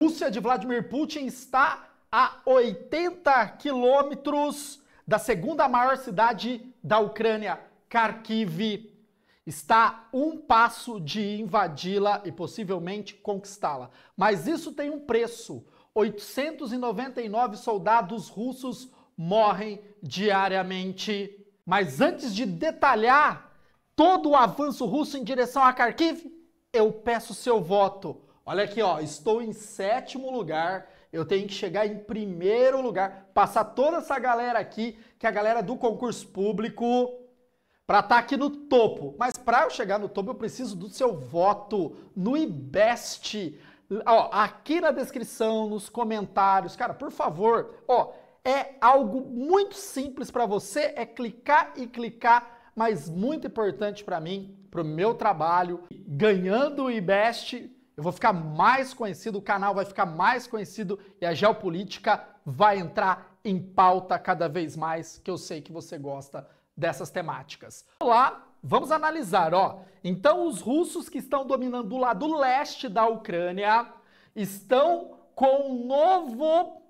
Rússia de Vladimir Putin está a 80 quilômetros da segunda maior cidade da Ucrânia, Kharkiv. Está um passo de invadi-la e possivelmente conquistá-la. Mas isso tem um preço. 899 soldados russos morrem diariamente. Mas antes de detalhar todo o avanço russo em direção a Kharkiv, eu peço seu voto Olha aqui, ó, estou em sétimo lugar, eu tenho que chegar em primeiro lugar, passar toda essa galera aqui, que é a galera do concurso público, para estar tá aqui no topo. Mas para eu chegar no topo, eu preciso do seu voto no IBEST. Ó, aqui na descrição, nos comentários, cara, por favor, ó, é algo muito simples para você, é clicar e clicar, mas muito importante para mim, para o meu trabalho, ganhando o IBEST, eu vou ficar mais conhecido, o canal vai ficar mais conhecido e a geopolítica vai entrar em pauta cada vez mais, que eu sei que você gosta dessas temáticas. Lá, vamos analisar, ó. Então, os russos que estão dominando o lado leste da Ucrânia estão com um novo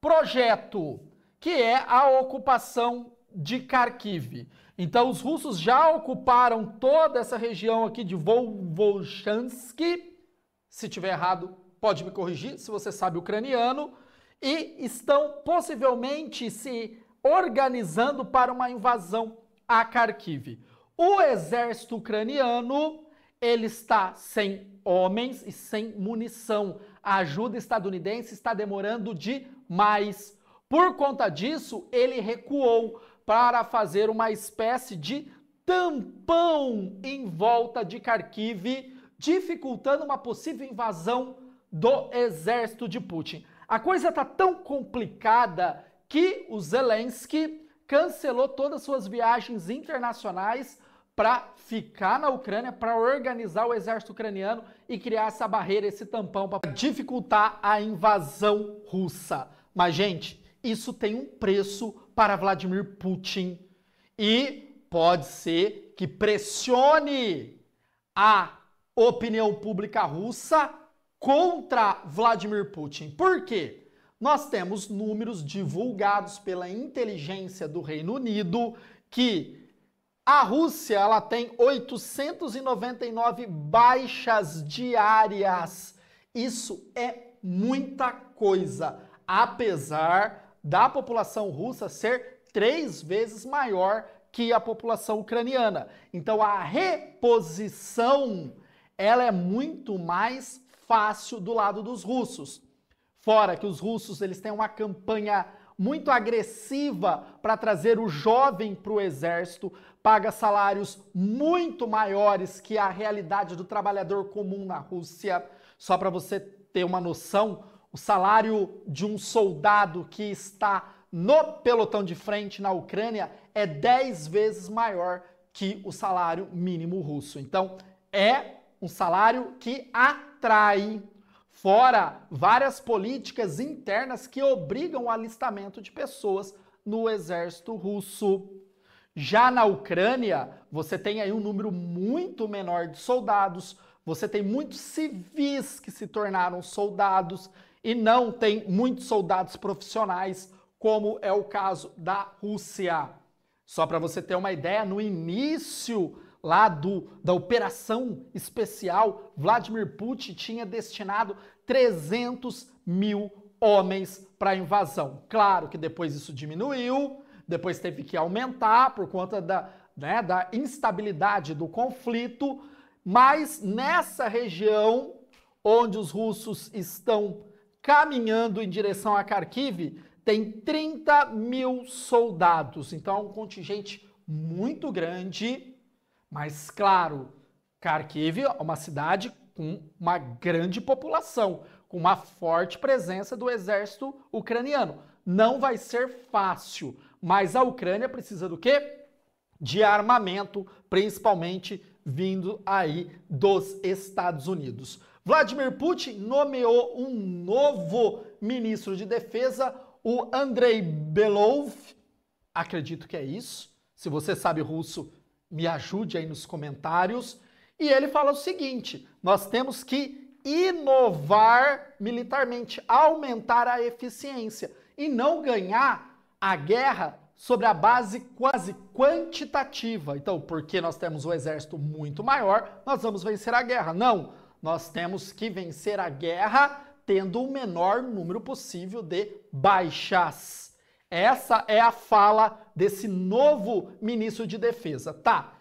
projeto, que é a ocupação de Kharkiv. Então, os russos já ocuparam toda essa região aqui de Volvochansk se tiver errado, pode me corrigir, se você sabe ucraniano, e estão possivelmente se organizando para uma invasão a Kharkiv. O exército ucraniano, ele está sem homens e sem munição. A ajuda estadunidense está demorando demais. Por conta disso, ele recuou para fazer uma espécie de tampão em volta de Kharkiv dificultando uma possível invasão do exército de Putin. A coisa está tão complicada que o Zelensky cancelou todas suas viagens internacionais para ficar na Ucrânia, para organizar o exército ucraniano e criar essa barreira, esse tampão para dificultar a invasão russa. Mas gente, isso tem um preço para Vladimir Putin e pode ser que pressione a opinião pública russa contra Vladimir Putin. Por quê? Nós temos números divulgados pela inteligência do Reino Unido que a Rússia ela tem 899 baixas diárias. Isso é muita coisa, apesar da população russa ser três vezes maior que a população ucraniana. Então a reposição ela é muito mais fácil do lado dos russos. Fora que os russos eles têm uma campanha muito agressiva para trazer o jovem para o exército, paga salários muito maiores que a realidade do trabalhador comum na Rússia. Só para você ter uma noção, o salário de um soldado que está no pelotão de frente na Ucrânia é 10 vezes maior que o salário mínimo russo. Então, é um salário que atrai, fora várias políticas internas que obrigam o alistamento de pessoas no exército russo. Já na Ucrânia, você tem aí um número muito menor de soldados, você tem muitos civis que se tornaram soldados e não tem muitos soldados profissionais, como é o caso da Rússia. Só para você ter uma ideia, no início lá do, da operação especial, Vladimir Putin tinha destinado 300 mil homens para a invasão. Claro que depois isso diminuiu, depois teve que aumentar por conta da, né, da instabilidade do conflito, mas nessa região onde os russos estão caminhando em direção a Kharkiv, tem 30 mil soldados, então é um contingente muito grande, mas claro, Kharkiv é uma cidade com uma grande população, com uma forte presença do exército ucraniano. Não vai ser fácil, mas a Ucrânia precisa do quê? De armamento, principalmente vindo aí dos Estados Unidos. Vladimir Putin nomeou um novo ministro de defesa, o Andrei Belov, acredito que é isso. Se você sabe russo, me ajude aí nos comentários. E ele fala o seguinte: nós temos que inovar militarmente, aumentar a eficiência e não ganhar a guerra sobre a base quase quantitativa. Então, porque nós temos um exército muito maior, nós vamos vencer a guerra. Não, nós temos que vencer a guerra tendo o menor número possível de baixas. Essa é a fala desse novo ministro de defesa. Tá.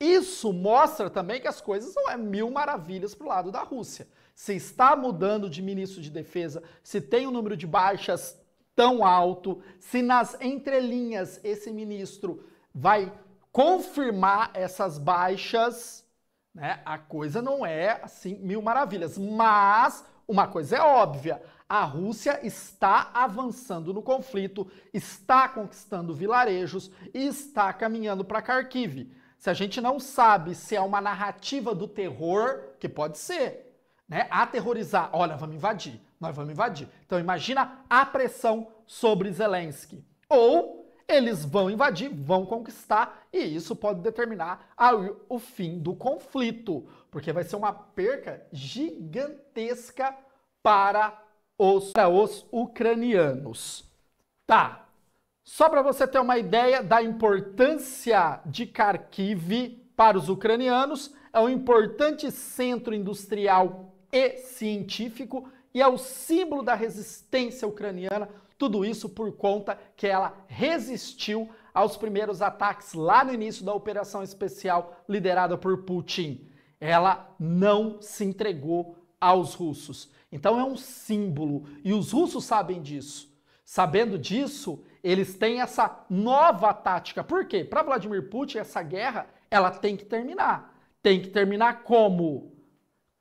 Isso mostra também que as coisas não é mil maravilhas para o lado da Rússia. Se está mudando de ministro de defesa, se tem o um número de baixas tão alto, se nas entrelinhas esse ministro vai confirmar essas baixas, né? A coisa não é assim mil maravilhas, mas uma coisa é óbvia: a Rússia está avançando no conflito, está conquistando vilarejos e está caminhando para Kharkiv. Se a gente não sabe se é uma narrativa do terror, que pode ser, né? Aterrorizar, olha, vamos invadir, nós vamos invadir. Então imagina a pressão sobre Zelensky. Ou eles vão invadir, vão conquistar, e isso pode determinar o fim do conflito porque vai ser uma perca gigantesca para os, para os ucranianos. Tá. Só para você ter uma ideia da importância de Kharkiv para os ucranianos, é um importante centro industrial e científico e é o símbolo da resistência ucraniana. Tudo isso por conta que ela resistiu aos primeiros ataques lá no início da operação especial liderada por Putin ela não se entregou aos russos. Então é um símbolo e os russos sabem disso. Sabendo disso, eles têm essa nova tática. Por quê? Para Vladimir Putin, essa guerra ela tem que terminar. Tem que terminar como?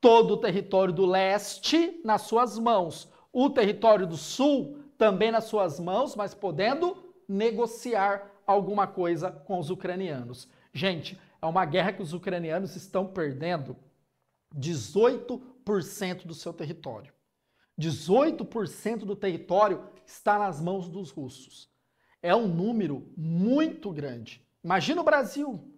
Todo o território do leste nas suas mãos, o território do sul também nas suas mãos, mas podendo negociar alguma coisa com os ucranianos. Gente, é uma guerra que os ucranianos estão perdendo 18% do seu território. 18% do território está nas mãos dos russos. É um número muito grande. Imagina o Brasil.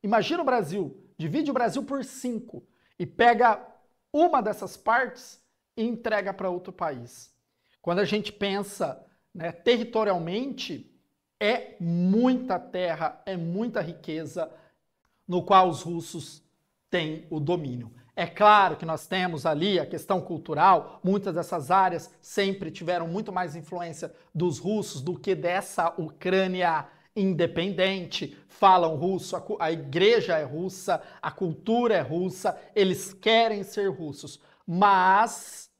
Imagina o Brasil. Divide o Brasil por cinco e pega uma dessas partes e entrega para outro país. Quando a gente pensa né, territorialmente, é muita terra, é muita riqueza, no qual os russos têm o domínio. É claro que nós temos ali a questão cultural, muitas dessas áreas sempre tiveram muito mais influência dos russos do que dessa Ucrânia independente, falam russo, a, a igreja é russa, a cultura é russa, eles querem ser russos. Mas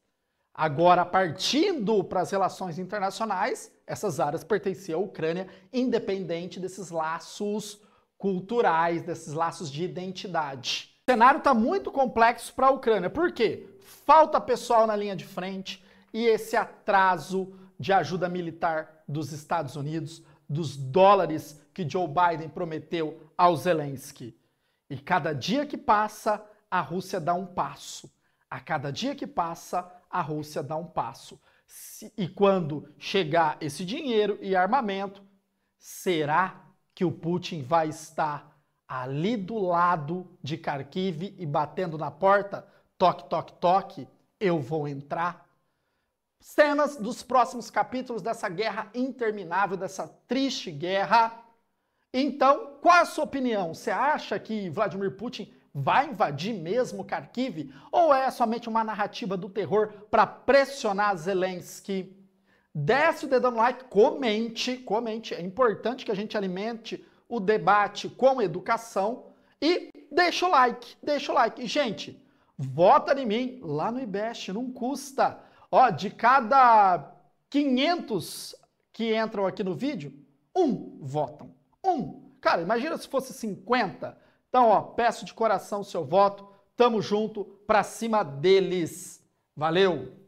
agora partindo para as relações internacionais, essas áreas pertenciam à Ucrânia, independente desses laços culturais, desses laços de identidade. O cenário está muito complexo para a Ucrânia. Por quê? Falta pessoal na linha de frente e esse atraso de ajuda militar dos Estados Unidos, dos dólares que Joe Biden prometeu ao Zelensky. E cada dia que passa, a Rússia dá um passo. A cada dia que passa, a Rússia dá um passo. E quando chegar esse dinheiro e armamento, será que o Putin vai estar ali do lado de Kharkiv e batendo na porta, toque, toque, toque, eu vou entrar. Cenas dos próximos capítulos dessa guerra interminável, dessa triste guerra. Então, qual a sua opinião? Você acha que Vladimir Putin vai invadir mesmo Kharkiv? Ou é somente uma narrativa do terror para pressionar Zelensky? Desce o dedão no like, comente, comente. É importante que a gente alimente o debate com educação. E deixa o like, deixa o like. E, gente, vota em mim lá no IBEST, não custa. Ó, de cada 500 que entram aqui no vídeo, um votam. Um. Cara, imagina se fosse 50. Então, ó, peço de coração o seu voto. Tamo junto, pra cima deles. Valeu!